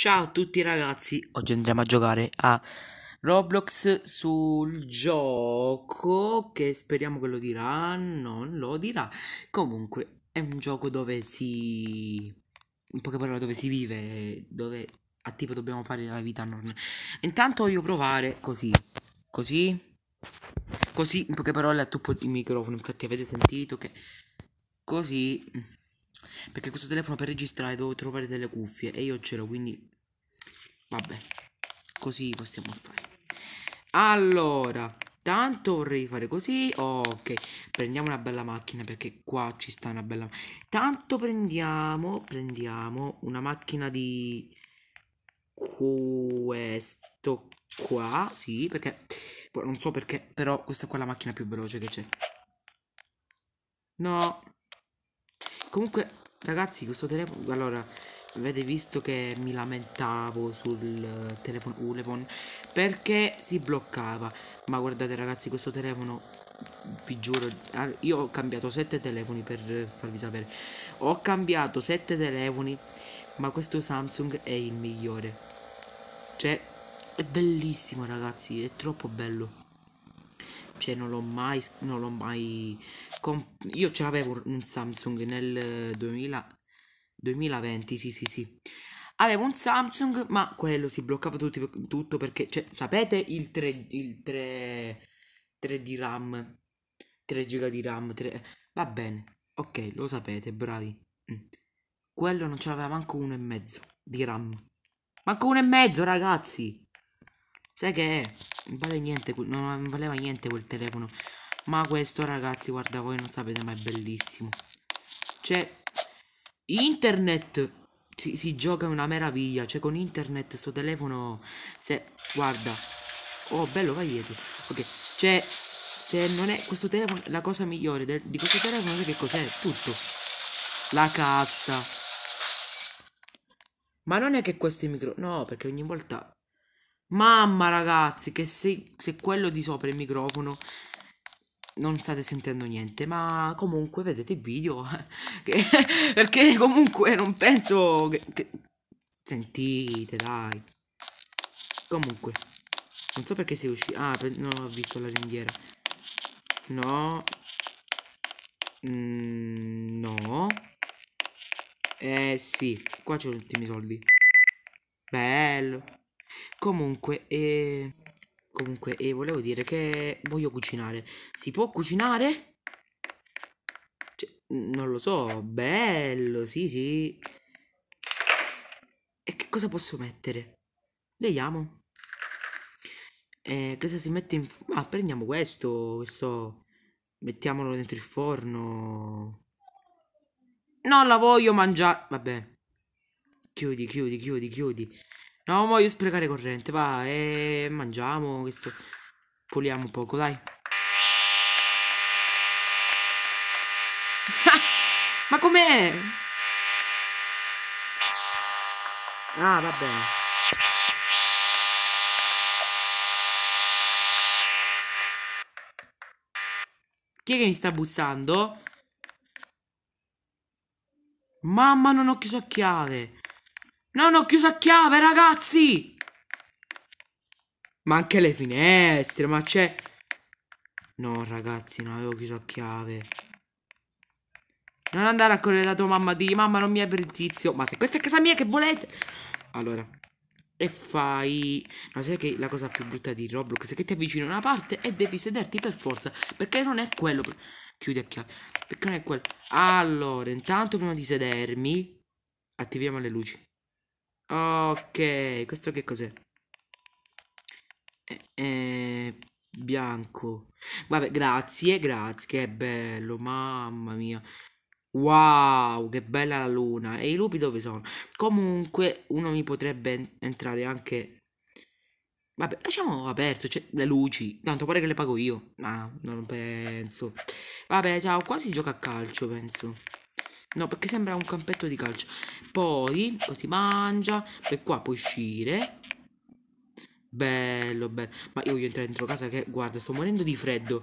Ciao a tutti ragazzi, oggi andremo a giocare a Roblox sul gioco che speriamo che lo dirà, non lo dirà. Comunque è un gioco dove si... in poche parole dove si vive, dove a tipo dobbiamo fare la vita normale. Intanto voglio provare così, così, così, in poche parole a tuppo il microfono, infatti avete sentito che così... Perché questo telefono per registrare devo trovare delle cuffie e io ce l'ho, quindi vabbè. Così possiamo stare. Allora, tanto vorrei fare così. Ok, prendiamo una bella macchina perché qua ci sta una bella Tanto prendiamo, prendiamo una macchina di questo qua, sì, perché boh, non so perché, però questa qua è la macchina più veloce che c'è. No. Comunque, ragazzi, questo telefono... Allora, avete visto che mi lamentavo sul eh, telefono Ulevon perché si bloccava. Ma guardate, ragazzi, questo telefono, vi giuro, io ho cambiato sette telefoni per farvi sapere. Ho cambiato sette telefoni, ma questo Samsung è il migliore. Cioè, è bellissimo, ragazzi, è troppo bello cioè non l'ho mai, non l'ho mai, io ce l'avevo un Samsung nel 2000, 2020, sì sì sì, avevo un Samsung ma quello si bloccava tutti, tutto perché, cioè, sapete il 3, il 3, 3 di RAM, 3 giga di RAM, 3, va bene, ok, lo sapete, bravi, mm. quello non ce l'aveva manco uno e mezzo di RAM, manco uno e mezzo ragazzi, Sai che è? Non, vale niente, non valeva niente quel telefono. Ma questo ragazzi, guarda voi non sapete ma è bellissimo. Cioè, internet si, si gioca una meraviglia. Cioè con internet sto telefono... Se... Guarda. Oh, bello, vai dietro. Ok, cioè... Se non è questo telefono, la cosa migliore del, di questo telefono, sai che cos'è? Tutto. La cassa. Ma non è che questi micro... No, perché ogni volta Mamma ragazzi, che se, se quello di sopra il microfono non state sentendo niente, ma comunque vedete il video. che, perché comunque non penso che, che... Sentite, dai. Comunque. Non so perché sei uscito. Ah, per... non ho visto la ringhiera. No. Mm, no. Eh sì, qua c'ho tutti i miei soldi. Bello. Comunque, eh, comunque eh, volevo dire che voglio cucinare. Si può cucinare? Cioè, non lo so, bello, sì, sì. E che cosa posso mettere? Vediamo. Eh, cosa si mette in... ah, prendiamo questo, questo... Mettiamolo dentro il forno. Non la voglio mangiare. Vabbè. Chiudi, chiudi, chiudi, chiudi. No, voglio sprecare corrente, va, e mangiamo, questo... Puliamo un poco, dai. Ma com'è? Ah, va bene. Chi è che mi sta bussando? Mamma, non ho chiuso a chiave. Non ho chiuso a chiave, ragazzi! Ma anche le finestre, ma c'è... No, ragazzi, non avevo chiuso a chiave. Non andare a correre da tua mamma, di mamma non mi apri il tizio. Ma se questa è casa mia, che volete? Allora, e fai... Ma sai che la cosa più brutta di Roblox è che ti avvicini a una parte e devi sederti per forza, perché non è quello... Chiudi a chiave, perché non è quello... Allora, intanto prima di sedermi, attiviamo le luci. Ok, questo che cos'è? Eh, eh, bianco. Vabbè, grazie, grazie, che bello, mamma mia. Wow, che bella la luna. E i lupi dove sono? Comunque, uno mi potrebbe entrare anche... Vabbè, lasciamo aperto, cioè, le luci. Tanto pare che le pago io. Ma ah, non penso. Vabbè, ciao, qua si gioca a calcio, penso. No, perché sembra un campetto di calcio. Poi, così mangia, per qua puoi uscire. Bello, bello. Ma io voglio entrare dentro casa che, guarda, sto morendo di freddo.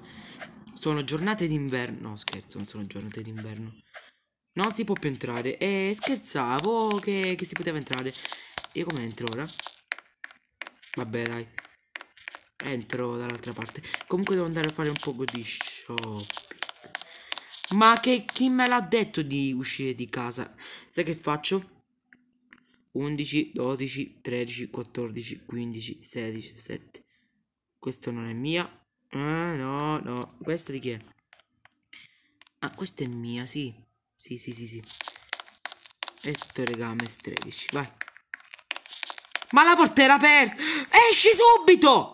Sono giornate d'inverno. No, scherzo, non sono giornate d'inverno. Non si può più entrare. E scherzavo che, che si poteva entrare. Io come entro ora? Vabbè, dai. Entro dall'altra parte. Comunque devo andare a fare un po' di shopping. Ma che chi me l'ha detto di uscire di casa? Sai che faccio? 11, 12, 13, 14, 15, 16, 7. Questo non è mia. Ah, no, no. Questa di chi è? Ah, questa è mia, sì. Sì, sì, sì, sì. Etto regame 13, vai. Ma la porta era aperta! Esci subito!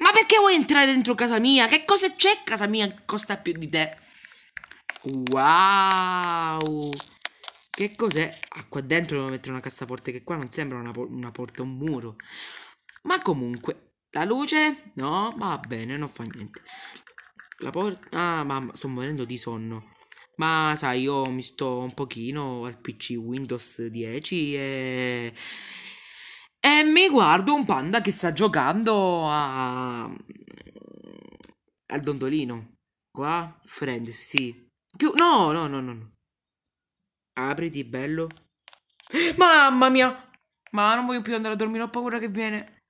Ma perché vuoi entrare dentro casa mia? Che cosa c'è in casa mia che costa più di te? Wow! Che cos'è? Ah, qua dentro devo mettere una cassaforte che qua non sembra una, por una porta, un muro. Ma comunque, la luce? No, va bene, non fa niente. La porta... Ah, mamma, sto morendo di sonno. Ma sai, io mi sto un pochino al PC Windows 10 e... E mi guardo un panda che sta giocando a... al dondolino. Qua, friend, sì. Chiu- no, no, no, no. Apriti, bello. Mamma mia! Ma non voglio più andare a dormire, ho paura che viene.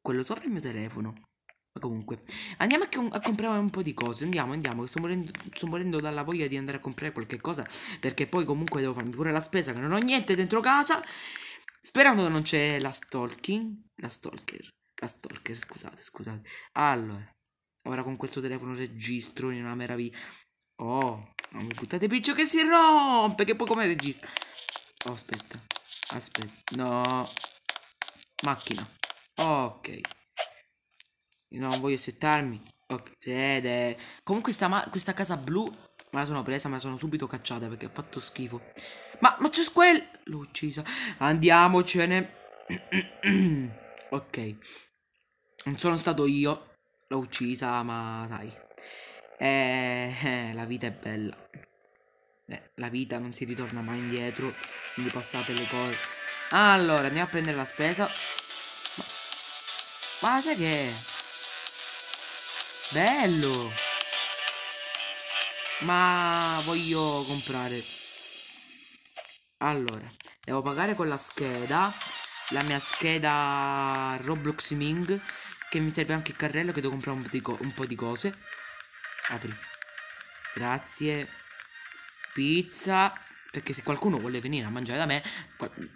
Quello sopra è il mio telefono. Ma comunque, andiamo a, com- a comprare un po' di cose. Andiamo, andiamo. Sto morendo, sto morendo dalla voglia di andare a comprare qualche cosa. Perché poi comunque devo farmi pure la spesa, che non ho niente dentro casa. Sperando che non c'è la stalking. La stalker. La stalker, scusate, scusate. Allora. Ora con questo telefono registro in una meraviglia. Oh, non mi buttate piccio che si rompe. Che poi come registro? Oh, aspetta. Aspetta. No. Macchina. Ok. Non voglio settarmi. Ok, sede. Comunque sta questa casa blu me la sono presa, me la sono subito cacciata perché ha fatto schifo. Ma, ma c'è Squall! L'ho uccisa. Andiamocene. ok. Non sono stato io. L'ho uccisa, ma dai. Eh, eh, la vita è bella. Eh, la vita non si ritorna mai indietro. Quindi passate le cose. Allora, andiamo a prendere la spesa. Ma, ma sai che... Bello! Ma voglio comprare allora, devo pagare con la scheda. La mia scheda Roblox Ming. Che mi serve anche il carrello che devo comprare un po' di, un po di cose. Apri. Grazie. Pizza. Perché se qualcuno vuole venire a mangiare da me.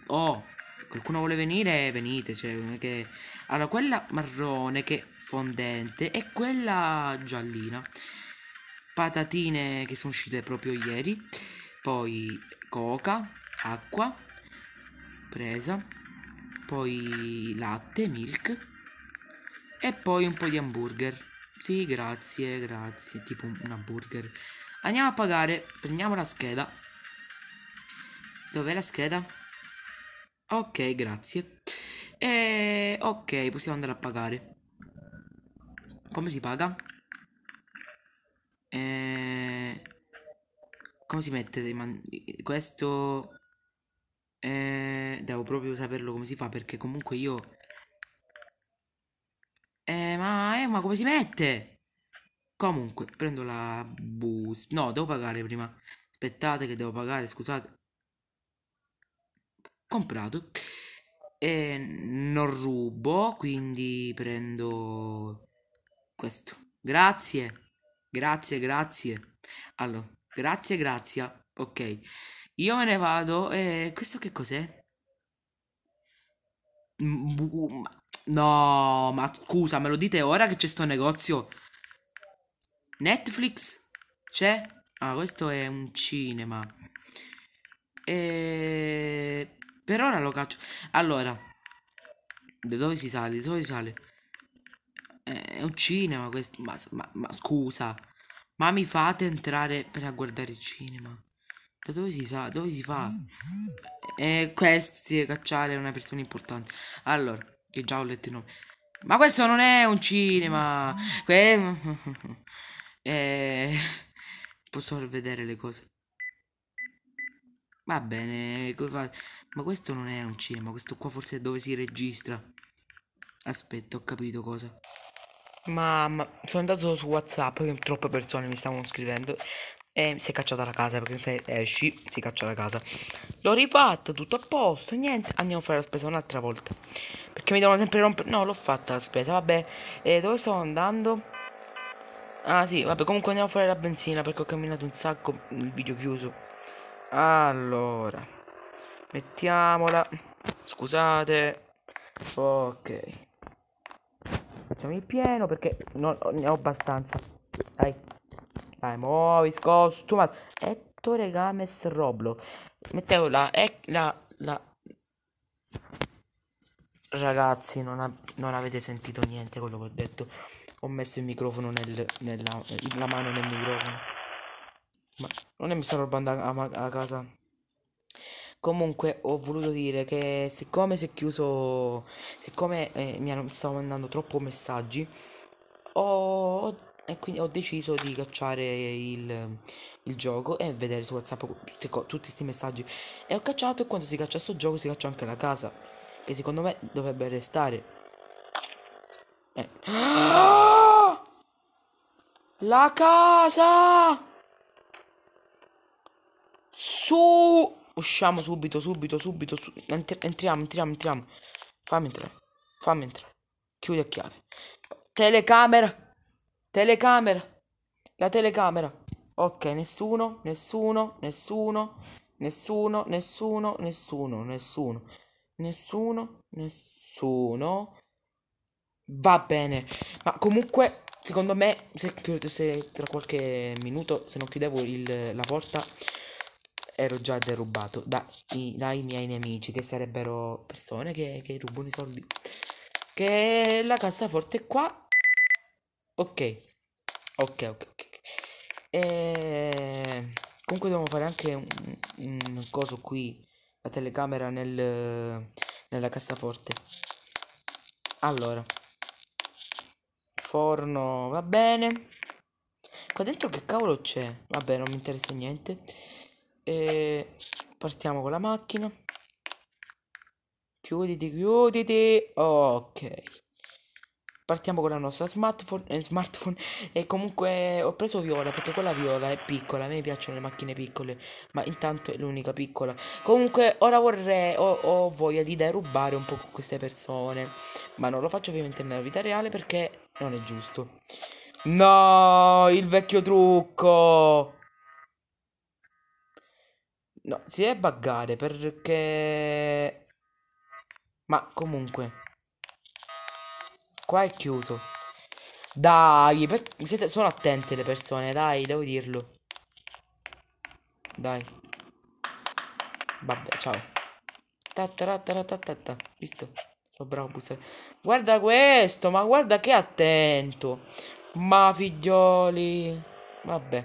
Oh, qualcuno vuole venire, venite. Cioè, che... Allora, quella marrone che fondente e quella giallina. Patatine che sono uscite proprio ieri. Poi coca, acqua presa poi latte milk e poi un po' di hamburger sì grazie grazie tipo un, hamburger andiamo a pagare prendiamo la scheda dov'è la scheda ok grazie e ok possiamo andare a pagare come si paga e... Eh, come si mette questo eh, devo proprio saperlo come si fa perché comunque io... Eh, ma, eh, ma come si mette? Comunque, prendo la bus... No, devo pagare prima. Aspettate che devo pagare, scusate. Comprato. E non rubo, quindi prendo questo. Grazie. Grazie, grazie. Allora, grazie, grazie. Ok. Io me ne vado. E questo che cos'è? No, ma scusa, me lo dite ora che c'è sto negozio? Netflix? C'è? Ah, questo è un cinema. E... Per ora lo caccio. Allora, da dove si sale? Da dove si sale? Eh, è un cinema questo. Ma, ma, ma scusa, ma mi fate entrare per guardare il cinema? Da dove si sa? Dove si fa? Eh, questi cacciare una persona importante. Allora, che già ho letto il nome. Ma questo non è un cinema. Que eh, posso far vedere le cose. Va bene, ma questo non è un cinema, questo qua forse è dove si registra. Aspetta, ho capito cosa. Mamma, sono andato su WhatsApp che troppe persone mi stavano scrivendo. E si è cacciata la casa perché se eh, esci si caccia la casa. L'ho rifatta, tutto a posto, niente. Andiamo a fare la spesa un'altra volta. Perché mi devono sempre rompere... No, l'ho fatta la spesa, vabbè. Eh, dove stavo andando? Ah sì, vabbè, comunque andiamo a fare la benzina perché ho camminato un sacco il video chiuso. Allora, mettiamola. Scusate. Ok. Facciamo il pieno perché non ne ho abbastanza. Dai. I'm always goes Ettore Games Roblox. Mettevo la, la, la... Ragazzi, non, ha, non, avete sentito niente quello che ho detto. Ho messo il microfono nel, nella, la mano nel microfono. Ma non è mi sono rubando a, a, a casa. Comunque ho voluto dire che siccome si è chiuso, siccome eh, mi hanno, stavano mandando troppo messaggi, ho e quindi ho deciso di cacciare il, il gioco e vedere su whatsapp tutti, tutti questi messaggi e ho cacciato e quando si caccia questo gioco si caccia anche la casa che secondo me dovrebbe restare eh. la casa su usciamo subito subito subito su... entriamo entriamo entriamo fammi entrare fammi entrare chiudi a chiave telecamera Telecamera. La telecamera. Ok, nessuno, nessuno, nessuno, nessuno, nessuno, nessuno, nessuno, nessuno, nessuno. Va bene. Ma comunque, secondo me, se, se tra qualche minuto, se non chiudevo il, la porta, ero già derubato da, dai miei nemici, che sarebbero persone che, che rubano i soldi. Che la cassaforte è qua Ok. Ok, ok, ok. E... Ehm, comunque dobbiamo fare anche un, un coso qui. La telecamera nel, nella cassaforte. Allora. Forno, va bene. Qua dentro che cavolo c'è? Vabbè, non mi interessa niente. E... Ehm, partiamo con la macchina. Chiuditi, chiuditi. Ok. Partiamo con la nostra smartphone, eh, smartphone. E comunque ho preso viola perché quella viola è piccola. A me piacciono le macchine piccole. Ma intanto è l'unica piccola. Comunque ora vorrei. Ho, ho voglia di derubare un po' queste persone. Ma non lo faccio ovviamente nella vita reale perché non è giusto. No, il vecchio trucco. No, si deve buggare perché... Ma comunque... Qua è chiuso. Dai, per... Siete... sono attente le persone, dai, devo dirlo. Dai. Vabbè, ciao. Tattaratatatatata. Visto? Sono bravo a bussare. Guarda questo, ma guarda che attento. Ma figlioli. Vabbè.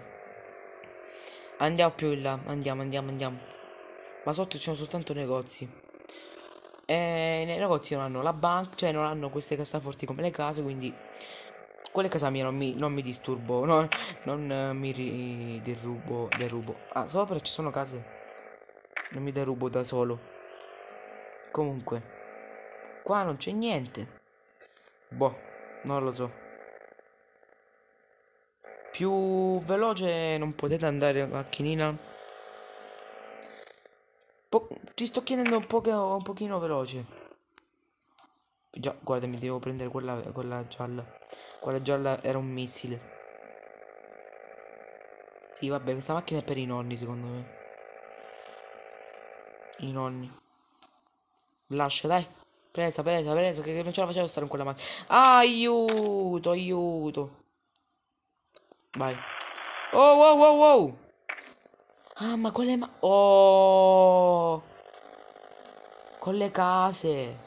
Andiamo più in là, andiamo, andiamo, andiamo. Ma sotto ci sono soltanto negozi. E nei negozi non hanno la banca, cioè non hanno queste cassaforti come le case, quindi quelle casa mia non mi, non mi disturbo, no, non mi ri, derubo, derubo. Ah, sopra ci sono case. Non mi derubo da solo. Comunque, qua non c'è niente. Boh, non lo so. Più veloce non potete andare a macchinina? Ti sto chiedendo un, po un pochino veloce. Già, guarda, mi devo prendere quella, quella gialla. Quella gialla era un missile. Sì, vabbè, questa macchina è per i nonni, secondo me. I nonni. Lascia, dai. Presa, presa, presa, che non ce la facevo stare in quella macchina. Aiuto, aiuto. Vai. Oh, wow, wow, wow. Ah, ma quelle ma... Oh con le case.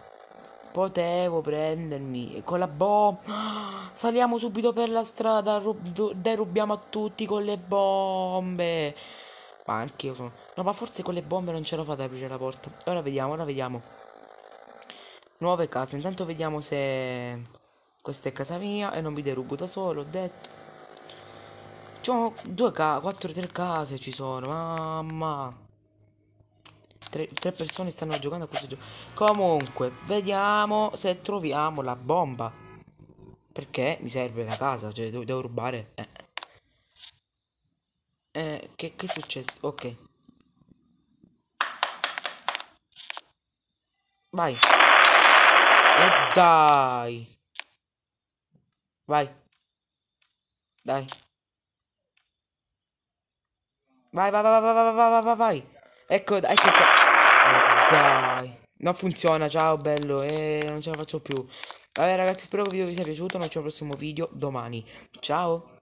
Potevo prendermi. E con la bomba. Saliamo subito per la strada. Rub- derubiamo a tutti con le bombe. Ma anche io sono. No, ma forse con le bombe non ce la fate aprire la porta. Ora vediamo, ora vediamo. Nuove case. Intanto vediamo se. Questa è casa mia e non vi derubo da solo, ho detto. C'ho due case, quattro, tre case ci sono, mamma tre, tre persone stanno giocando a questo gioco. Comunque, vediamo se troviamo la bomba. Perché mi serve la casa, cioè devo, devo rubare. Eh. Eh, che, che è successo? Ok. Vai. E dai. Vai. Dai. Vai, vai, vai, vai, vai, vai, vai, vai. Ecco, ecco che eh, dai. Non funziona, ciao, bello, e eh, non ce la faccio più. Vabbè ragazzi, spero che il video vi sia piaciuto, noi ci vediamo al prossimo video domani. Ciao!